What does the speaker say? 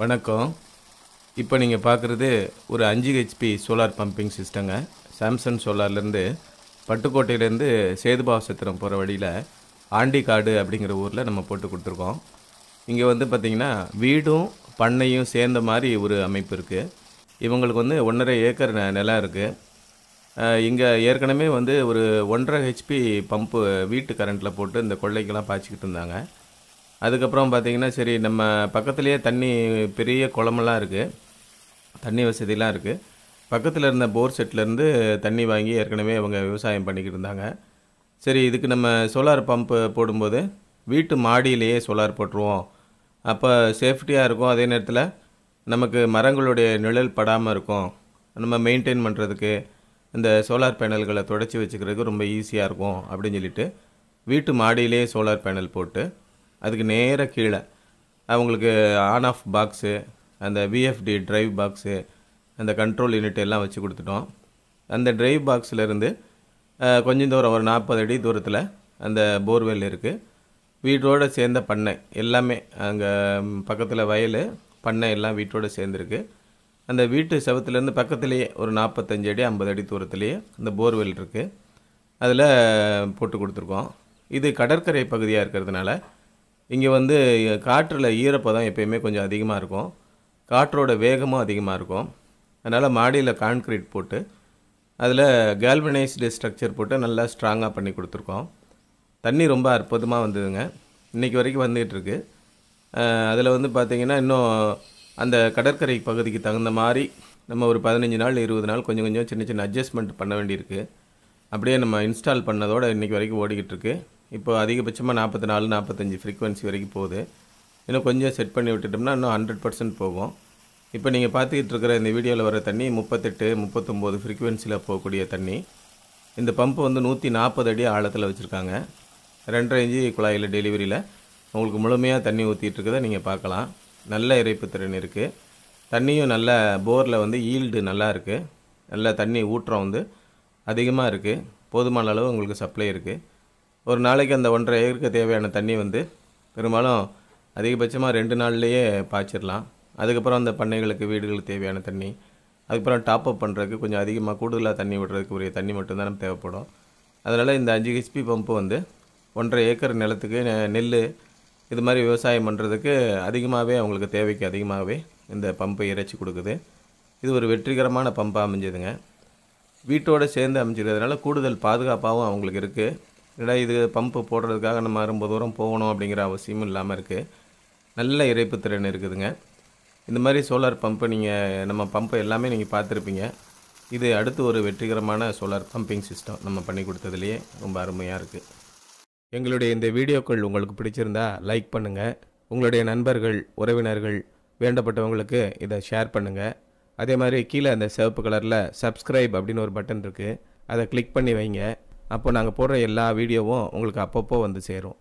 வணக்கம் இப்போ நீங்கள் பார்க்குறது ஒரு அஞ்சு ஹெச்பி சோலார் பம்பிங் சிஸ்டங்க சாம்சங் சோலார்லேருந்து பட்டுக்கோட்டையிலேருந்து சேதுபாவசத்திரம் போகிற வழியில் ஆண்டிக்காடு அப்படிங்கிற ஊரில் நம்ம போட்டு கொடுத்துருக்கோம் இங்கே வந்து பார்த்திங்கன்னா வீடும் பண்ணையும் சேர்ந்த மாதிரி ஒரு அமைப்பு இருக்குது இவங்களுக்கு வந்து ஒன்றரை ஏக்கர் நிலம் இருக்குது இங்கே ஏற்கனவே வந்து ஒரு ஒன்றரை ஹெச்பி பம்பு வீட்டு கரண்ட்டில் போட்டு இந்த கொள்ளைக்கெல்லாம் பாய்ச்சிக்கிட்டு இருந்தாங்க அதுக்கப்புறம் பார்த்திங்கன்னா சரி நம்ம பக்கத்துலேயே தண்ணி பெரிய குளமெல்லாம் இருக்குது தண்ணி வசதியெலாம் இருக்குது பக்கத்தில் இருந்த போர் செட்லேருந்து தண்ணி வாங்கி ஏற்கனவே அவங்க விவசாயம் பண்ணிக்கிட்டு இருந்தாங்க சரி இதுக்கு நம்ம சோலார் பம்ப்பு போடும்போது வீட்டு மாடியிலேயே சோலார் போட்டுருவோம் அப்போ சேஃப்டியாக இருக்கும் அதே நேரத்தில் நமக்கு மரங்களுடைய நிழல் படாமல் இருக்கும் நம்ம மெயின்டைன் பண்ணுறதுக்கு இந்த சோலார் பேனல்களை தொடச்சி வச்சுக்கிறதுக்கு ரொம்ப ஈஸியாக இருக்கும் அப்படின்னு சொல்லிட்டு வீட்டு மாடியிலேயே சோலார் பேனல் போட்டு அதுக்கு நேராக கீழே அவங்களுக்கு ஆன் ஆஃப் பாக்ஸு அந்த விஎஃப்டி ட்ரைவ் பாக்ஸு அந்த கண்ட்ரோல் யூனிட் எல்லாம் வச்சு கொடுத்துட்டோம் அந்த ட்ரைவ் பாக்ஸ்லேருந்து கொஞ்சம் தூரம் ஒரு நாற்பது அடி தூரத்தில் அந்த போர்வெல் இருக்குது வீட்டோடு சேர்ந்த பண்ணை எல்லாமே அங்கே பக்கத்தில் வயல் பண்ணை எல்லாம் வீட்டோடு சேர்ந்துருக்கு அந்த வீட்டு செவத்துலேருந்து பக்கத்துலேயே ஒரு நாற்பத்தஞ்சு அடி ஐம்பது அடி தூரத்துலேயே அந்த போர்வெல் இருக்குது அதில் போட்டு கொடுத்துருக்கோம் இது கடற்கரை பகுதியாக இருக்கிறதுனால இங்கே வந்து காற்றில் ஈரப்பதம் எப்போயுமே கொஞ்சம் அதிகமாக இருக்கும் காற்றோட வேகமும் அதிகமாக இருக்கும் அதனால் மாடியில் கான்க்ரீட் போட்டு அதில் கேல்வனைஸ்டு ஸ்ட்ரக்சர் போட்டு நல்லா ஸ்ட்ராங்காக பண்ணி கொடுத்துருக்கோம் தண்ணி ரொம்ப அற்புதமாக வந்ததுங்க இன்றைக்கி வரைக்கும் வந்துகிட்ருக்கு அதில் வந்து பார்த்திங்கன்னா இன்னும் அந்த கடற்கரை பகுதிக்கு தகுந்த மாதிரி நம்ம ஒரு பதினஞ்சு நாள் இருபது நாள் கொஞ்சம் கொஞ்சம் சின்ன சின்ன அட்ஜஸ்ட்மெண்ட் பண்ண வேண்டியிருக்கு அப்படியே நம்ம இன்ஸ்டால் பண்ணதோடு இன்றைக்கி வரைக்கும் ஓடிக்கிட்டு இருக்குது இப்போ அதிகபட்சமாக நாற்பத்தி நாலு நாற்பத்தஞ்சு ஃப்ரீக்வன்சி வரைக்கும் போகுது இன்னும் கொஞ்சம் செட் பண்ணி விட்டுட்டோம்னா இன்னும் ஹண்ட்ரட் பர்சன்ட் போகும் இப்போ நீங்கள் பார்த்துக்கிட்டு இருக்கிற இந்த வீடியோவில் வர தண்ணி முப்பத்தெட்டு முப்பத்தொம்போது ஃப்ரீக்வன்சியில் போகக்கூடிய தண்ணி இந்த பம்பு வந்து நூற்றி நாற்பது அடி ஆழத்தில் வச்சுருக்காங்க ரெண்டரை இஞ்சி குழாயில் டெலிவரியில் உங்களுக்கு முழுமையாக தண்ணி ஊற்றிட்டுருக்கதை நீங்கள் பார்க்கலாம் நல்ல இறைப்பு திறன் இருக்குது தண்ணியும் நல்ல போரில் வந்து ஈல்டு நல்லா இருக்குது நல்லா தண்ணி ஊற்றம் வந்து அதிகமாக இருக்குது போதுமான அளவு உங்களுக்கு சப்ளை இருக்குது ஒரு நாளைக்கு அந்த ஒன்றரை ஏக்கருக்கு தேவையான தண்ணி வந்து பெரும்பாலும் அதிகபட்சமாக ரெண்டு நாள்லேயே பாய்ச்சிடலாம் அதுக்கப்புறம் அந்த பண்ணைகளுக்கு வீடுகளுக்கு தேவையான தண்ணி அதுக்கப்புறம் டாப் அப் பண்ணுறதுக்கு கொஞ்சம் அதிகமாக கூடுதலாக தண்ணி விடுறதுக்கு உரிய தண்ணி மட்டும்தான் நம்ம தேவைப்படும் அதனால் இந்த அஞ்சு ஹெச்பி பம்பு வந்து ஒன்றரை ஏக்கர் நிலத்துக்கு நெல் இது மாதிரி விவசாயம் பண்ணுறதுக்கு அதிகமாகவே அவங்களுக்கு தேவைக்கு அதிகமாகவே இந்த பம்பை இறைச்சி கொடுக்குது இது ஒரு வெற்றிகரமான பம்பாக அமைஞ்சதுங்க வீட்டோடு சேர்ந்து அமைஞ்சிருக்கிறதுனால கூடுதல் பாதுகாப்பாகவும் அவங்களுக்கு இருக்குது இல்லை இது பம்பு போடுறதுக்காக நம்ம ரொம்ப தூரம் போகணும் அப்படிங்கிற அவசியமும் இல்லாமல் இருக்குது நல்ல இறைப்பு திறன் இருக்குதுங்க இந்த மாதிரி சோலார் பம்பு நீங்கள் நம்ம பம்பு எல்லாமே நீங்கள் பார்த்துருப்பீங்க இது அடுத்து ஒரு வெற்றிகரமான சோலார் பம்பிங் சிஸ்டம் நம்ம பண்ணி கொடுத்ததுலேயே ரொம்ப அருமையாக இருக்குது எங்களுடைய இந்த வீடியோக்கள் உங்களுக்கு பிடிச்சிருந்தா லைக் பண்ணுங்கள் உங்களுடைய நண்பர்கள் உறவினர்கள் வேண்டப்பட்டவங்களுக்கு இதை ஷேர் பண்ணுங்கள் அதே மாதிரி கீழே அந்த சிவப்பு கலரில் சப்ஸ்கிரைப் அப்படின்னு ஒரு பட்டன் இருக்குது அதை கிளிக் பண்ணி வைங்க அப்போ நாங்கள் போடுற எல்லா வீடியோவும் உங்களுக்கு அப்பப்போ வந்து சேரும்